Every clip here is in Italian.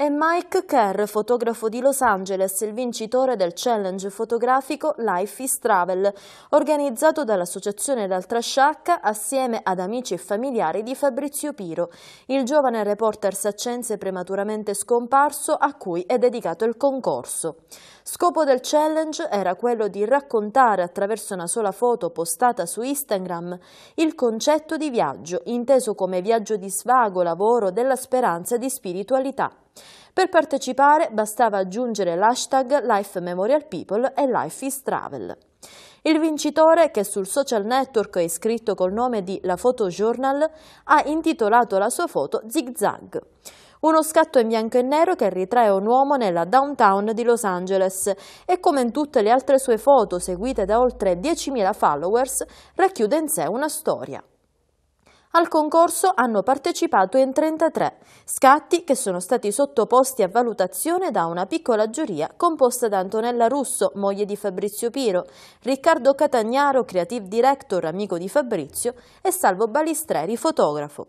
È Mike Kerr, fotografo di Los Angeles, il vincitore del challenge fotografico Life is Travel, organizzato dall'associazione L'Altra Sciacca assieme ad amici e familiari di Fabrizio Piro, il giovane reporter saccense prematuramente scomparso a cui è dedicato il concorso. Scopo del challenge era quello di raccontare attraverso una sola foto postata su Instagram il concetto di viaggio, inteso come viaggio di svago, lavoro, della speranza e di spiritualità. Per partecipare bastava aggiungere l'hashtag Life Memorial People e Life is Travel. Il vincitore, che sul social network è iscritto col nome di La Photo Journal, ha intitolato la sua foto Zig Zag. Uno scatto in bianco e nero che ritrae un uomo nella downtown di Los Angeles e come in tutte le altre sue foto seguite da oltre 10.000 followers racchiude in sé una storia. Al concorso hanno partecipato in 33, scatti che sono stati sottoposti a valutazione da una piccola giuria composta da Antonella Russo, moglie di Fabrizio Piro, Riccardo Catagnaro, creative director, amico di Fabrizio, e Salvo Balistreri, fotografo.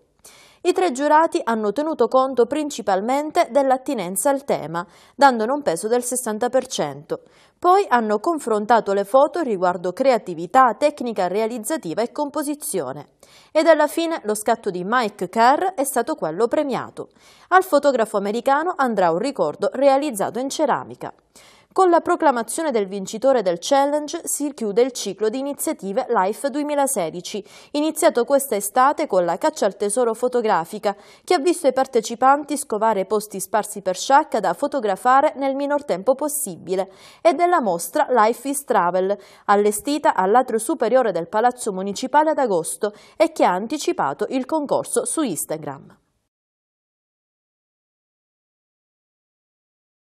I tre giurati hanno tenuto conto principalmente dell'attinenza al tema, dandone un peso del 60%. Poi hanno confrontato le foto riguardo creatività, tecnica realizzativa e composizione. Ed alla fine lo scatto di Mike Kerr è stato quello premiato. Al fotografo americano andrà un ricordo realizzato in ceramica. Con la proclamazione del vincitore del challenge si chiude il ciclo di iniziative Life 2016, iniziato questa estate con la caccia al tesoro fotografica, che ha visto i partecipanti scovare posti sparsi per sciacca da fotografare nel minor tempo possibile, e della mostra Life is Travel, allestita all'atrio superiore del Palazzo Municipale ad agosto e che ha anticipato il concorso su Instagram.